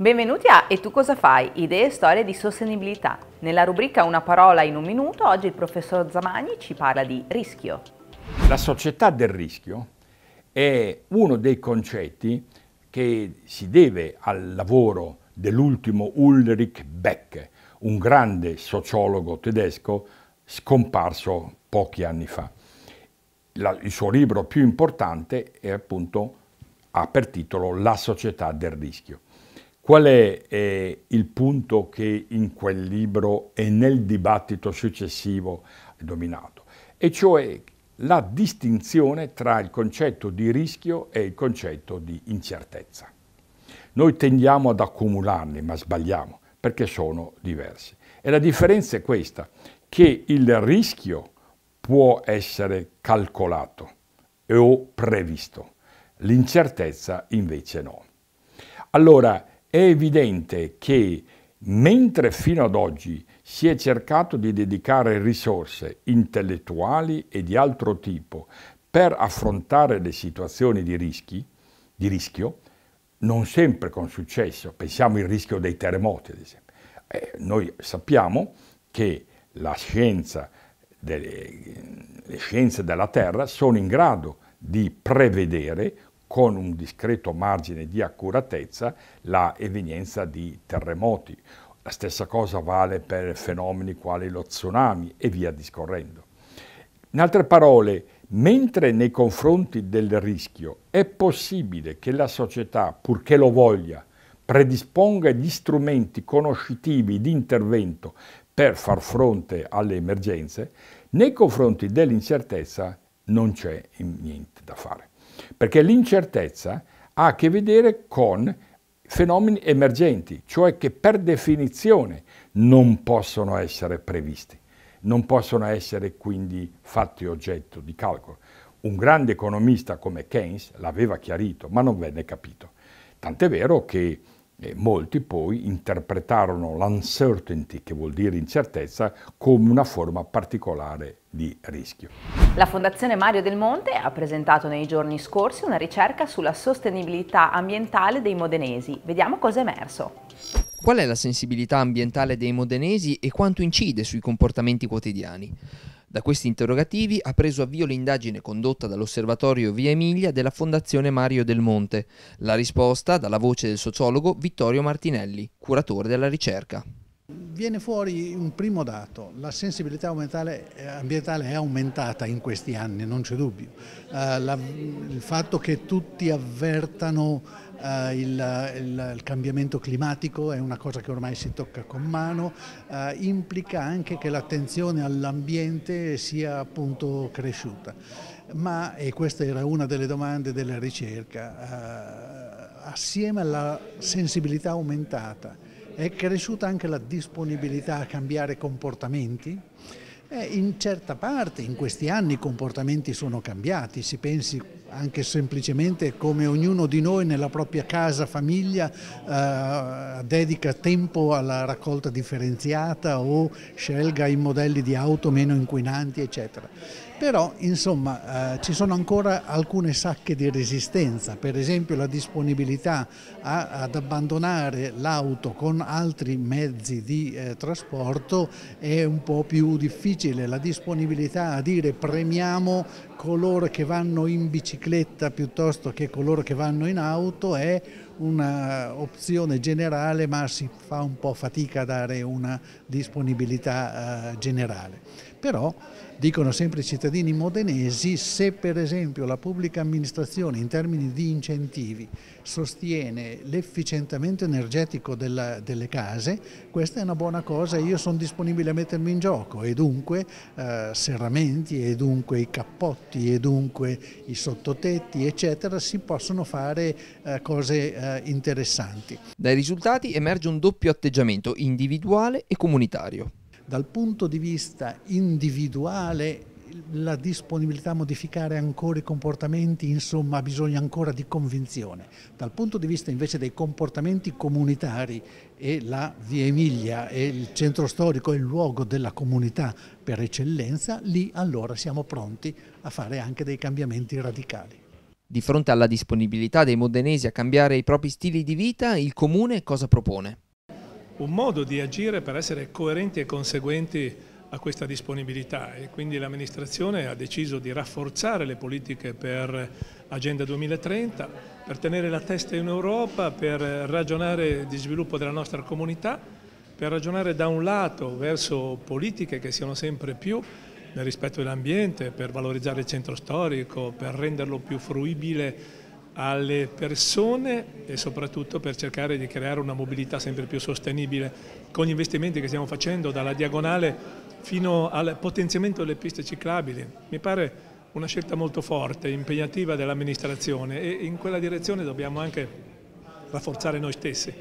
Benvenuti a E tu cosa fai? Idee e storie di sostenibilità. Nella rubrica Una parola in un minuto oggi il professor Zamani ci parla di rischio. La società del rischio è uno dei concetti che si deve al lavoro dell'ultimo Ulrich Beck, un grande sociologo tedesco scomparso pochi anni fa. La, il suo libro più importante è appunto ha per titolo La società del rischio. Qual è eh, il punto che in quel libro e nel dibattito successivo è dominato? E cioè la distinzione tra il concetto di rischio e il concetto di incertezza. Noi tendiamo ad accumularli, ma sbagliamo, perché sono diversi. E la differenza è questa, che il rischio può essere calcolato o previsto, l'incertezza invece no. Allora, è evidente che mentre fino ad oggi si è cercato di dedicare risorse intellettuali e di altro tipo per affrontare le situazioni di, rischi, di rischio, non sempre con successo, pensiamo al rischio dei terremoti ad esempio. Eh, noi sappiamo che la scienza delle, le scienze della Terra sono in grado di prevedere con un discreto margine di accuratezza la evenienza di terremoti. La stessa cosa vale per fenomeni quali lo tsunami e via discorrendo. In altre parole, mentre nei confronti del rischio è possibile che la società, purché lo voglia, predisponga gli strumenti conoscitivi di intervento per far fronte alle emergenze, nei confronti dell'incertezza non c'è niente da fare perché l'incertezza ha a che vedere con fenomeni emergenti, cioè che per definizione non possono essere previsti, non possono essere quindi fatti oggetto di calcolo. Un grande economista come Keynes l'aveva chiarito, ma non venne capito. Tant'è vero che e molti poi interpretarono l'uncertainty, che vuol dire incertezza, come una forma particolare di rischio. La Fondazione Mario Del Monte ha presentato nei giorni scorsi una ricerca sulla sostenibilità ambientale dei modenesi. Vediamo cosa è emerso. Qual è la sensibilità ambientale dei modenesi e quanto incide sui comportamenti quotidiani? Da questi interrogativi ha preso avvio l'indagine condotta dall'osservatorio Via Emilia della Fondazione Mario Del Monte. La risposta dalla voce del sociologo Vittorio Martinelli, curatore della ricerca. Viene fuori un primo dato, la sensibilità eh, ambientale è aumentata in questi anni, non c'è dubbio. Eh, il fatto che tutti avvertano eh, il, cambiamento climatico è una cosa che ormai si tocca con mano, implica anche che l'attenzione all'ambiente sia appunto cresciuta. Ma, e questa era una delle domande della ricerca, assieme alla sensibilità aumentata, è cresciuta anche la disponibilità a cambiare comportamenti. Eh, in certa parte in questi anni i comportamenti sono cambiati, si pensi anche semplicemente come ognuno di noi nella propria casa, famiglia, eh, dedica tempo alla raccolta differenziata o scelga i modelli di auto meno inquinanti, eccetera però insomma eh, ci sono ancora alcune sacche di resistenza, per esempio la disponibilità a, ad abbandonare l'auto con altri mezzi di eh, trasporto è un po' più difficile, la disponibilità a dire premiamo coloro che vanno in bicicletta piuttosto che coloro che vanno in auto è un'opzione generale ma si fa un po' fatica a dare una disponibilità eh, generale però dicono sempre i cittadini modenesi se per esempio la pubblica amministrazione in termini di incentivi sostiene l'efficientamento energetico della, delle case, questa è una buona cosa e io sono disponibile a mettermi in gioco e dunque eh, serramenti e dunque i cappotti e dunque i sottotetti eccetera si possono fare eh, cose eh, interessanti. Dai risultati emerge un doppio atteggiamento individuale e comunitario dal punto di vista individuale la disponibilità a modificare ancora i comportamenti, insomma ha bisogno ancora di convinzione. Dal punto di vista invece dei comportamenti comunitari e la Via Emilia è il centro storico è il luogo della comunità per eccellenza, lì allora siamo pronti a fare anche dei cambiamenti radicali. Di fronte alla disponibilità dei modenesi a cambiare i propri stili di vita, il comune cosa propone? un modo di agire per essere coerenti e conseguenti a questa disponibilità e quindi l'amministrazione ha deciso di rafforzare le politiche per Agenda 2030, per tenere la testa in Europa, per ragionare di sviluppo della nostra comunità, per ragionare da un lato verso politiche che siano sempre più nel rispetto dell'ambiente, per valorizzare il centro storico, per renderlo più fruibile alle persone e soprattutto per cercare di creare una mobilità sempre più sostenibile con gli investimenti che stiamo facendo dalla diagonale fino al potenziamento delle piste ciclabili. Mi pare una scelta molto forte, impegnativa dell'amministrazione e in quella direzione dobbiamo anche rafforzare noi stessi.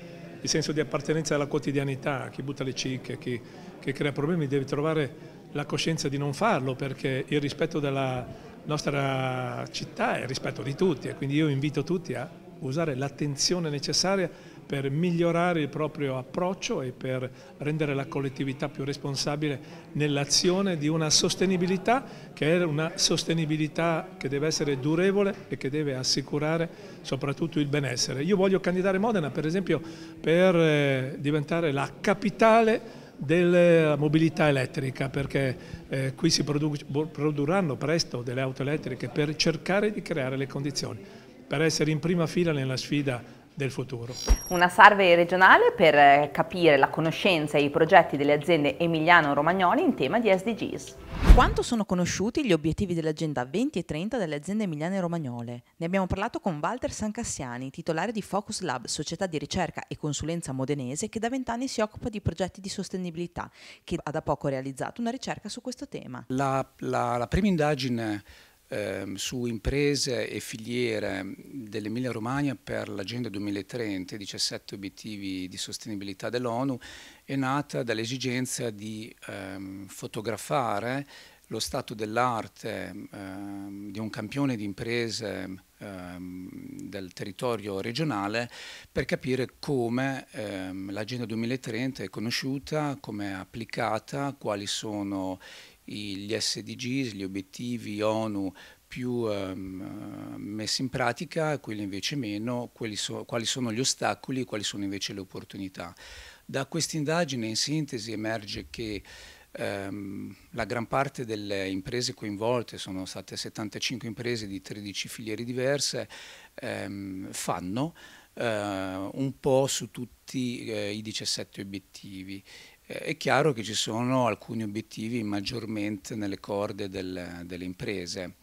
Il senso di appartenenza alla quotidianità, chi butta le cicche, chi, chi crea problemi deve trovare la coscienza di non farlo perché il rispetto della nostra città e rispetto di tutti e quindi io invito tutti a usare l'attenzione necessaria per migliorare il proprio approccio e per rendere la collettività più responsabile nell'azione di una sostenibilità che è una sostenibilità che deve essere durevole e che deve assicurare soprattutto il benessere. Io voglio candidare Modena per esempio per eh, diventare la capitale della mobilità elettrica perché eh, qui si produrranno presto delle auto elettriche per cercare di creare le condizioni per essere in prima fila nella sfida del futuro. Una survey regionale per eh, capire la conoscenza e i progetti delle aziende emiliano romagnoli in tema di SDGs. Quanto sono conosciuti gli obiettivi dell'Agenda 20 e 30 delle aziende emiliane romagnole? Ne abbiamo parlato con Walter Sancassiani, titolare di Focus Lab, società di ricerca e consulenza modenese che da vent'anni si occupa di progetti di sostenibilità, che ha da poco realizzato una ricerca su questo tema. La, la, la prima indagine eh, su imprese e filiere dell'Emilia Romagna per l'Agenda 2030, 17 obiettivi di sostenibilità dell'ONU, è nata dall'esigenza di ehm, fotografare lo stato dell'arte ehm, di un campione di imprese ehm, del territorio regionale per capire come ehm, l'Agenda 2030 è conosciuta, come è applicata, quali sono gli SDGs, gli obiettivi ONU più um, messi in pratica, quelli invece meno, quelli so, quali sono gli ostacoli, e quali sono invece le opportunità. Da questa indagine in sintesi emerge che um, la gran parte delle imprese coinvolte, sono state 75 imprese di 13 filiere diverse, um, fanno uh, un po' su tutti uh, i 17 obiettivi. Eh, è chiaro che ci sono alcuni obiettivi maggiormente nelle corde del, delle imprese.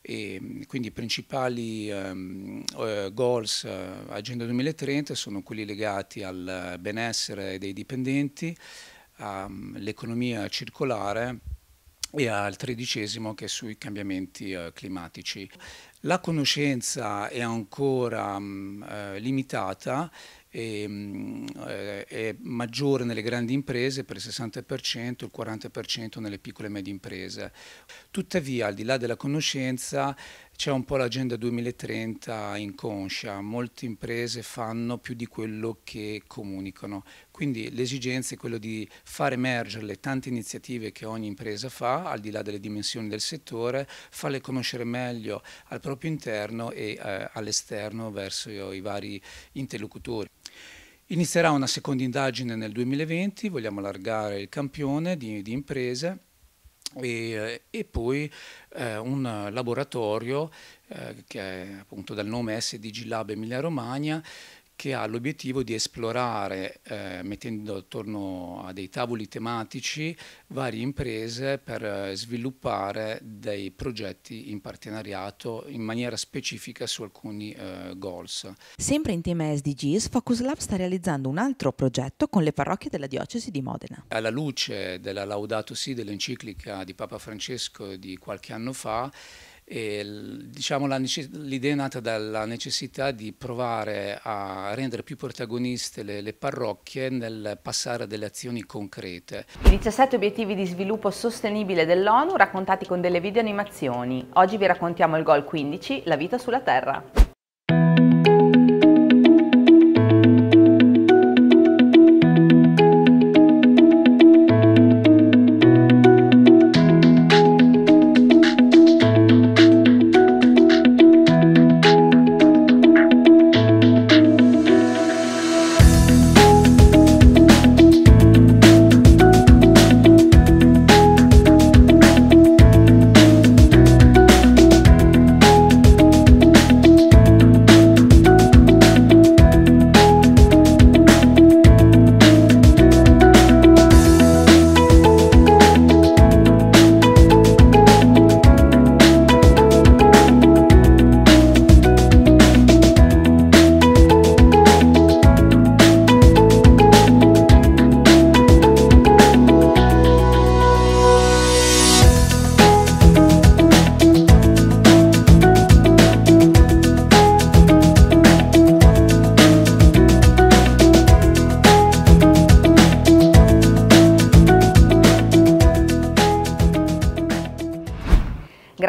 E mm, quindi i principali um, goals uh, Agenda 2030 sono quelli legati al benessere dei dipendenti, all'economia mm, circolare e al tredicesimo che è sui cambiamenti eh, climatici. La conoscenza è ancora mh, mm, eh, limitata e, mh, mm, eh, è maggiore nelle grandi imprese per il 60%, il 40% nelle piccole e medie imprese. Tuttavia, al di là della conoscenza, c'è un po' l'agenda 2030 inconscia, molte imprese fanno più di quello che comunicano, quindi l'esigenza è quella di far emergere le tante iniziative che ogni impresa fa, al di là delle dimensioni del settore, farle conoscere meglio al proprio interno e eh, all'esterno verso i vari interlocutori. Inizierà una seconda indagine nel 2020, vogliamo allargare il campione di, di imprese e, eh, e, poi eh, un laboratorio eh, che è appunto dal nome SDG Lab Emilia Romagna che ha l'obiettivo di esplorare, eh, mettendo attorno a dei tavoli tematici, varie imprese per eh, sviluppare dei progetti in partenariato in maniera specifica su alcuni eh, goals. Sempre in tema SDGs, Focus Lab sta realizzando un altro progetto con le parrocchie della diocesi di Modena. Alla luce della Laudato Si dell'enciclica di Papa Francesco di qualche anno fa, Diciamo l'idea è nata dalla necessità di provare a rendere più protagoniste le, le, parrocchie nel passare delle azioni concrete. I 17 obiettivi di sviluppo sostenibile dell'ONU raccontati con delle videoanimazioni. Oggi vi raccontiamo il Goal 15, la vita sulla terra.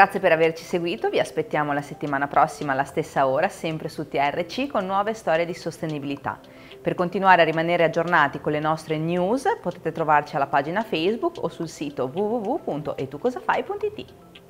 Grazie per averci seguito, vi aspettiamo la settimana prossima alla stessa ora, sempre su TRC, con nuove storie di sostenibilità. Per continuare a rimanere aggiornati con le nostre news potete trovarci alla pagina Facebook o sul sito www.etucosafai.it.